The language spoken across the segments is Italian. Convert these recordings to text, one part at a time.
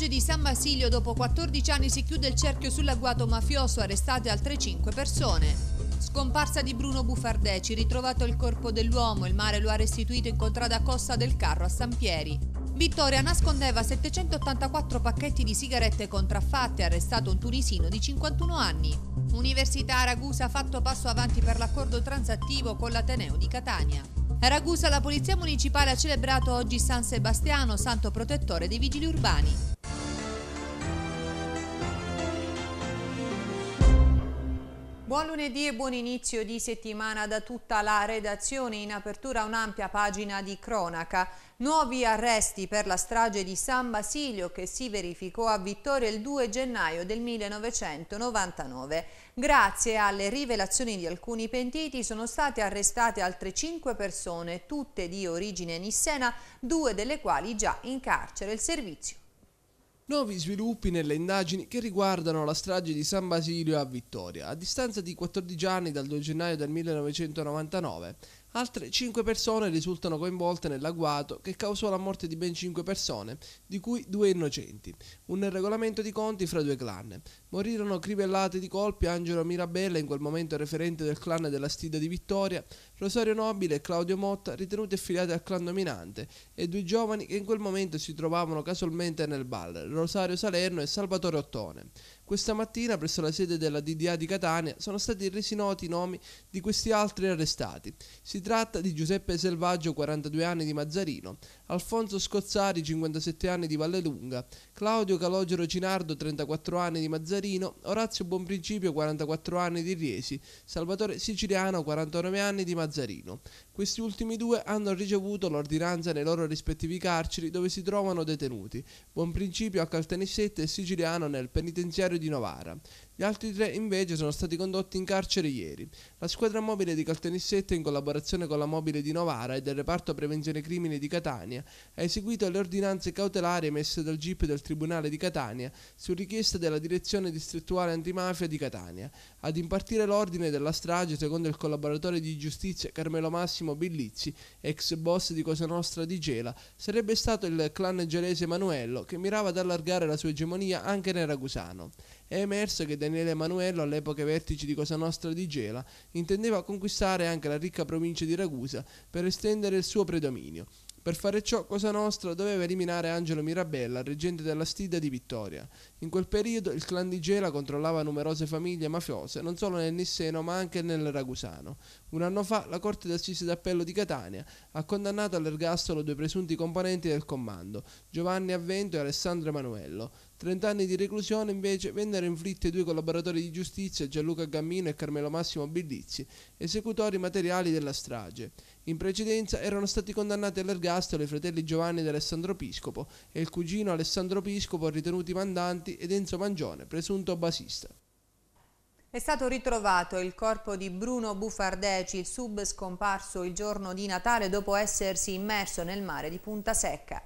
strage di San Basilio dopo 14 anni si chiude il cerchio sull'agguato mafioso, arrestate altre 5 persone. Scomparsa di Bruno Bufardeci, ritrovato il corpo dell'uomo, il mare lo ha restituito in contrada Costa del Carro a San Pieri. Vittoria nascondeva 784 pacchetti di sigarette contraffatte, arrestato un tunisino di 51 anni. Università Ragusa ha fatto passo avanti per l'accordo transattivo con l'Ateneo di Catania. A Ragusa la Polizia Municipale ha celebrato oggi San Sebastiano, santo protettore dei vigili urbani. Buon lunedì e buon inizio di settimana da tutta la redazione. In apertura un'ampia pagina di cronaca. Nuovi arresti per la strage di San Basilio che si verificò a Vittoria il 2 gennaio del 1999. Grazie alle rivelazioni di alcuni pentiti sono state arrestate altre 5 persone, tutte di origine nissena, due delle quali già in carcere. Il servizio nuovi sviluppi nelle indagini che riguardano la strage di San Basilio a Vittoria. A distanza di 14 anni dal 2 gennaio del 1999, altre 5 persone risultano coinvolte nell'agguato che causò la morte di ben 5 persone, di cui 2 innocenti. Un regolamento di conti fra due clan. Morirono crivellate di colpi Angelo Mirabella, in quel momento referente del clan della Stida di Vittoria, Rosario Nobile e Claudio Motta, ritenuti affiliati al clan dominante, e due giovani che in quel momento si trovavano casualmente nel bar, Rosario Salerno e Salvatore Ottone. Questa mattina, presso la sede della DDA di Catania, sono stati resi noti i nomi di questi altri arrestati. Si tratta di Giuseppe Selvaggio, 42 anni di Mazzarino, Alfonso Scozzari, 57 anni di Vallelunga, Claudio Calogero Cinardo, 34 anni di Mazzarino, Severino, Orazio Buonprincipio 44 anni di Riesi, Salvatore Siciliano 49 anni di Mazzarino. Questi ultimi due hanno ricevuto l'ordinanza nei loro rispettivi carceri dove si trovano detenuti, Buonprincipio a Caltanissette e Siciliano nel penitenziario di Novara. Gli altri tre invece sono stati condotti in carcere ieri. La squadra mobile di Caltanissette in collaborazione con la mobile di Novara e del reparto prevenzione crimine di Catania ha eseguito le ordinanze cautelari emesse dal GIP del Tribunale di Catania su richiesta della direzione sezione distrettuale antimafia di Catania ad impartire l'ordine della strage secondo il collaboratore di giustizia Carmelo Massimo Billizzi, ex boss di Cosa Nostra di Gela, sarebbe stato il clan gelese Emanuello che mirava ad allargare la sua egemonia anche nel Ragusano. È emerso che Daniele Emanuello, all'epoca vertici di Cosa Nostra di Gela, intendeva conquistare anche la ricca provincia di Ragusa per estendere il suo predominio. Per fare ciò Cosa Nostra doveva eliminare Angelo Mirabella, reggente della Stida di Vittoria. In quel periodo il clan di Gela controllava numerose famiglie mafiose, non solo nel Nisseno ma anche nel Ragusano. Un anno fa la Corte d'Assise d'Appello di Catania ha condannato all'ergastolo due presunti componenti del comando, Giovanni Avvento e Alessandro Emanuello. Trent'anni di reclusione invece vennero inflitti ai due collaboratori di giustizia Gianluca Gammino e Carmelo Massimo Billizzi, esecutori materiali della strage. In precedenza erano stati condannati all'ergastolo i fratelli Giovanni ed Alessandro Piscopo e il cugino Alessandro Piscopo ritenuti mandanti ed Enzo Mangione, presunto basista. È stato ritrovato il corpo di Bruno Bufardeci, il sub scomparso il giorno di Natale dopo essersi immerso nel mare di Punta Secca.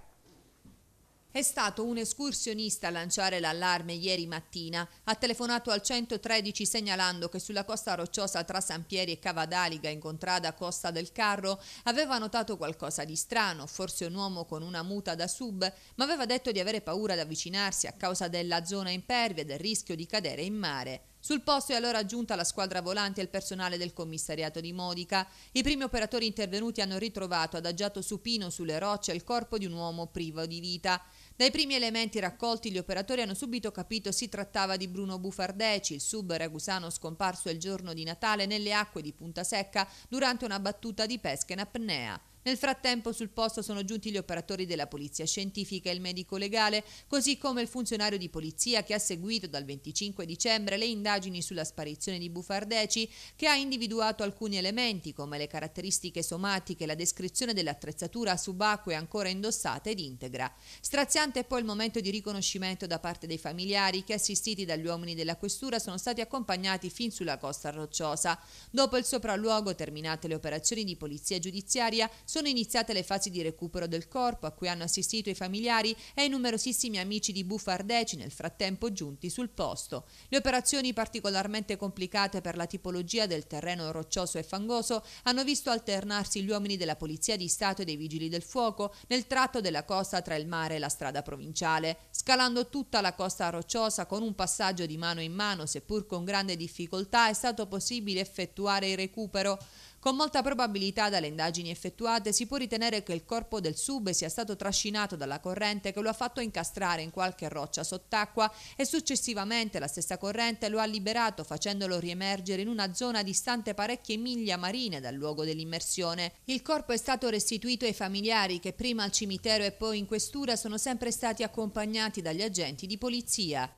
È stato un escursionista a lanciare l'allarme ieri mattina. Ha telefonato al 113 segnalando che sulla costa rocciosa tra San Pieri e Cavadaliga, in contrada Costa del Carro, aveva notato qualcosa di strano, forse un uomo con una muta da sub, ma aveva detto di avere paura di avvicinarsi a causa della zona impervia e del rischio di cadere in mare. Sul posto è allora giunta la squadra volante e il personale del commissariato di Modica. I primi operatori intervenuti hanno ritrovato adagiato supino sulle rocce il corpo di un uomo privo di vita. Dai primi elementi raccolti gli operatori hanno subito capito si trattava di Bruno Bufardeci, il sub ragusano scomparso il giorno di Natale nelle acque di Punta Secca durante una battuta di pesca in apnea. Nel frattempo sul posto sono giunti gli operatori della polizia scientifica e il medico legale, così come il funzionario di polizia che ha seguito dal 25 dicembre le indagini sulla sparizione di Bufardeci, che ha individuato alcuni elementi come le caratteristiche somatiche, la descrizione dell'attrezzatura subacquea ancora indossata ed integra. Straziante è poi il momento di riconoscimento da parte dei familiari che assistiti dagli uomini della questura sono stati accompagnati fin sulla costa rocciosa. Dopo il sopralluogo terminate le operazioni di polizia giudiziaria, sono iniziate le fasi di recupero del corpo a cui hanno assistito i familiari e i numerosissimi amici di Bufardeci nel frattempo giunti sul posto. Le operazioni particolarmente complicate per la tipologia del terreno roccioso e fangoso hanno visto alternarsi gli uomini della Polizia di Stato e dei Vigili del Fuoco nel tratto della costa tra il mare e la strada provinciale, scalando tutta la costa rocciosa con un passaggio di mano in mano, seppur con grande difficoltà, è stato possibile effettuare il recupero. Con molta probabilità dalle indagini effettuate si può ritenere che il corpo del sub sia stato trascinato dalla corrente che lo ha fatto incastrare in qualche roccia sott'acqua e successivamente la stessa corrente lo ha liberato facendolo riemergere in una zona distante parecchie miglia marine dal luogo dell'immersione. Il corpo è stato restituito ai familiari che prima al cimitero e poi in questura sono sempre stati accompagnati dagli agenti di polizia.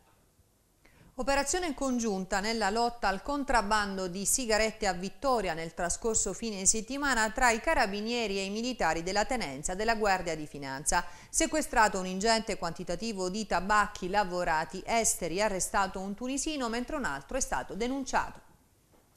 Operazione congiunta nella lotta al contrabbando di sigarette a Vittoria nel trascorso fine settimana tra i carabinieri e i militari della tenenza della Guardia di Finanza. Sequestrato un ingente quantitativo di tabacchi lavorati esteri, arrestato un tunisino mentre un altro è stato denunciato.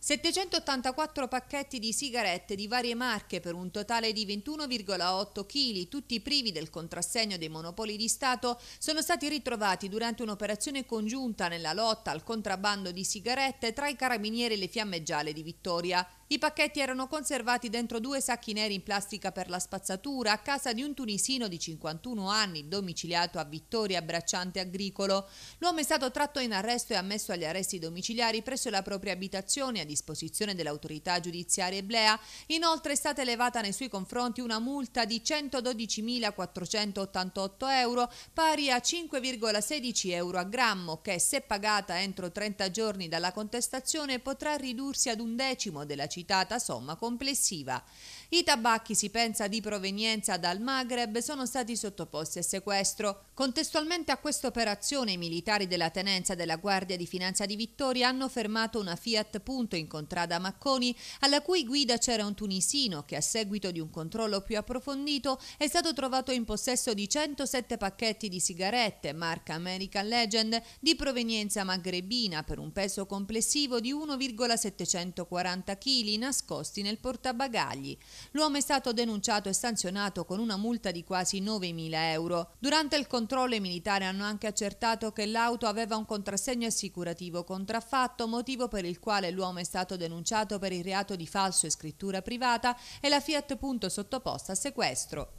784 pacchetti di sigarette di varie marche per un totale di 21,8 kg, tutti privi del contrassegno dei monopoli di Stato, sono stati ritrovati durante un'operazione congiunta nella lotta al contrabbando di sigarette tra i carabinieri e le fiamme gialle di Vittoria. I pacchetti erano conservati dentro due sacchi neri in plastica per la spazzatura a casa di un tunisino di 51 anni, domiciliato a Vittoria, bracciante agricolo. L'uomo è stato tratto in arresto e ammesso agli arresti domiciliari presso la propria abitazione a disposizione dell'autorità giudiziaria eblea. Inoltre è stata elevata nei suoi confronti una multa di 112.488 euro, pari a 5,16 euro a grammo, che se pagata entro 30 giorni dalla contestazione potrà ridursi ad un decimo della città citata somma complessiva i tabacchi, si pensa di provenienza dal Maghreb, sono stati sottoposti a sequestro. Contestualmente a questa operazione, i militari della tenenza della Guardia di Finanza di Vittoria hanno fermato una Fiat Punto in contrada Macconi, alla cui guida c'era un tunisino che a seguito di un controllo più approfondito è stato trovato in possesso di 107 pacchetti di sigarette marca American Legend di provenienza magrebina per un peso complessivo di 1,740 kg nascosti nel portabagagli. L'uomo è stato denunciato e sanzionato con una multa di quasi 9.000 euro. Durante il controllo i militari hanno anche accertato che l'auto aveva un contrassegno assicurativo contraffatto, motivo per il quale l'uomo è stato denunciato per il reato di falso e scrittura privata e la Fiat Punto sottoposta a sequestro.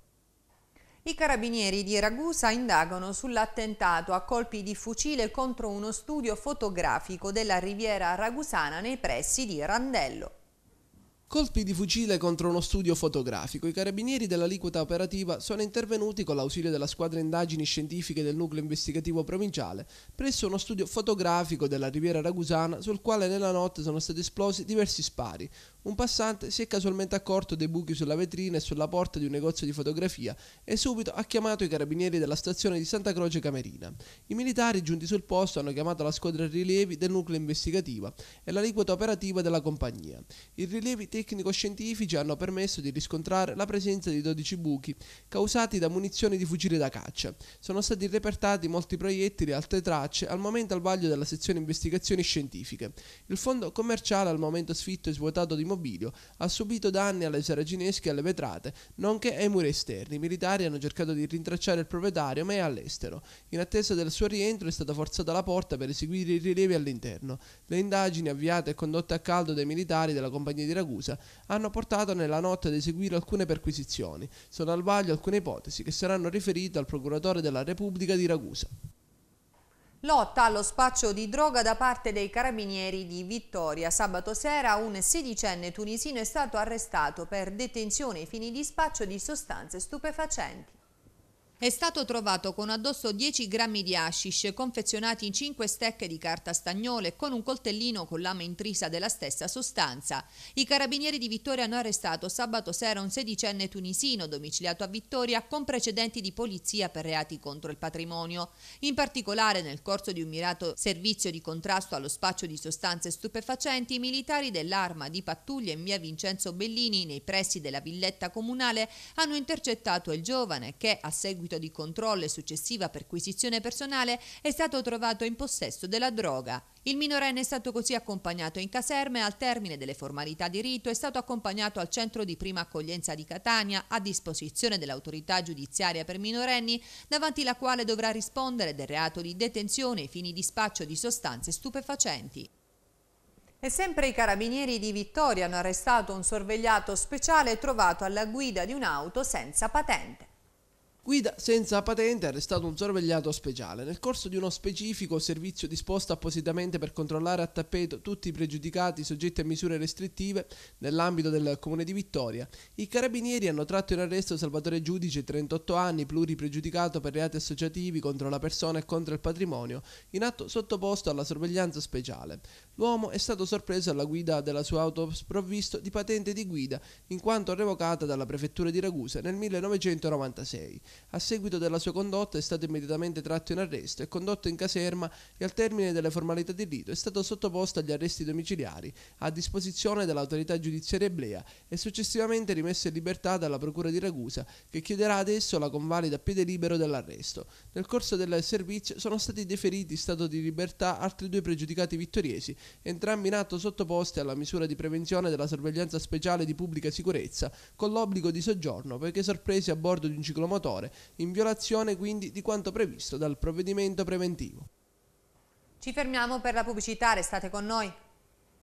I carabinieri di Ragusa indagano sull'attentato a colpi di fucile contro uno studio fotografico della riviera ragusana nei pressi di Randello. Colpi di fucile contro uno studio fotografico. I carabinieri dell'aliquota operativa sono intervenuti con l'ausilio della squadra indagini scientifiche del nucleo investigativo provinciale presso uno studio fotografico della Riviera Ragusana sul quale nella notte sono stati esplosi diversi spari. Un passante si è casualmente accorto dei buchi sulla vetrina e sulla porta di un negozio di fotografia e subito ha chiamato i carabinieri della stazione di Santa Croce Camerina. I militari giunti sul posto hanno chiamato la squadra rilievi del nucleo investigativo e l'aliquota operativa della compagnia. I rilievi tecnico-scientifici hanno permesso di riscontrare la presenza di 12 buchi causati da munizioni di fucile da caccia. Sono stati repertati molti proiettili e altre tracce al momento al vaglio della sezione investigazioni scientifiche. Il fondo commerciale al momento sfitto e svuotato di mobilio ha subito danni alle saraginesche e alle vetrate, nonché ai muri esterni. I militari hanno cercato di rintracciare il proprietario ma è all'estero. In attesa del suo rientro è stata forzata la porta per eseguire i rilievi all'interno. Le indagini avviate e condotte a caldo dai militari della compagnia di Ragusa Venezia hanno portato nella notte ad eseguire alcune perquisizioni, sono al vaglio alcune ipotesi che saranno riferite al procuratore della Repubblica di Ragusa. Lotta allo spaccio di droga da parte dei carabinieri di Vittoria. Sabato sera un sedicenne tunisino è stato arrestato per detenzione ai fini di spaccio di sostanze stupefacenti. È stato trovato con addosso 10 grammi di hashish confezionati in 5 stecche di carta stagnole con un coltellino con lama intrisa della stessa sostanza. I carabinieri di Vittoria hanno arrestato sabato sera un sedicenne tunisino domiciliato a Vittoria con precedenti di polizia per reati contro il patrimonio. In particolare nel corso di un mirato servizio di contrasto allo spaccio di sostanze stupefacenti, i militari dell'arma di pattuglia in via Vincenzo Bellini nei pressi della villetta comunale hanno intercettato il giovane che a seguito seguito di controllo e successiva perquisizione personale, è stato trovato in possesso della droga. Il minorenne è stato così accompagnato in caserma e al termine delle formalità di rito è stato accompagnato al centro di prima accoglienza di Catania a disposizione dell'autorità giudiziaria per minorenni, davanti la quale dovrà rispondere del reato di detenzione ai fini di spaccio di sostanze stupefacenti. E sempre i carabinieri di Vittoria hanno arrestato un sorvegliato speciale trovato alla guida di un'auto senza patente. Guida senza patente è arrestato un sorvegliato speciale. Nel corso di uno specifico servizio disposto appositamente per controllare a tappeto tutti i pregiudicati soggetti a misure restrittive nell'ambito del comune di Vittoria, i carabinieri hanno tratto in arresto Salvatore Giudice, 38 anni, pluripregiudicato per reati associativi contro la persona e contro il patrimonio, in atto sottoposto alla sorveglianza speciale. L'uomo è stato sorpreso alla guida della sua auto sprovvisto di patente di guida, in quanto revocata dalla prefettura di Ragusa nel 1996. A seguito della sua condotta è stato immediatamente tratto in arresto e condotto in caserma e al termine delle formalità di rito è stato sottoposto agli arresti domiciliari a disposizione dell'autorità giudiziaria eblea e successivamente rimesso in libertà dalla procura di Ragusa che chiederà adesso la convalida a piede libero dell'arresto. Nel corso del servizio sono stati deferiti in stato di libertà altri due pregiudicati vittoriesi, entrambi in atto sottoposti alla misura di prevenzione della sorveglianza speciale di pubblica sicurezza con l'obbligo di soggiorno perché sorpresi a bordo di un ciclomotore minore, in violazione quindi di quanto previsto dal provvedimento preventivo. Ci fermiamo per la pubblicità, restate con noi.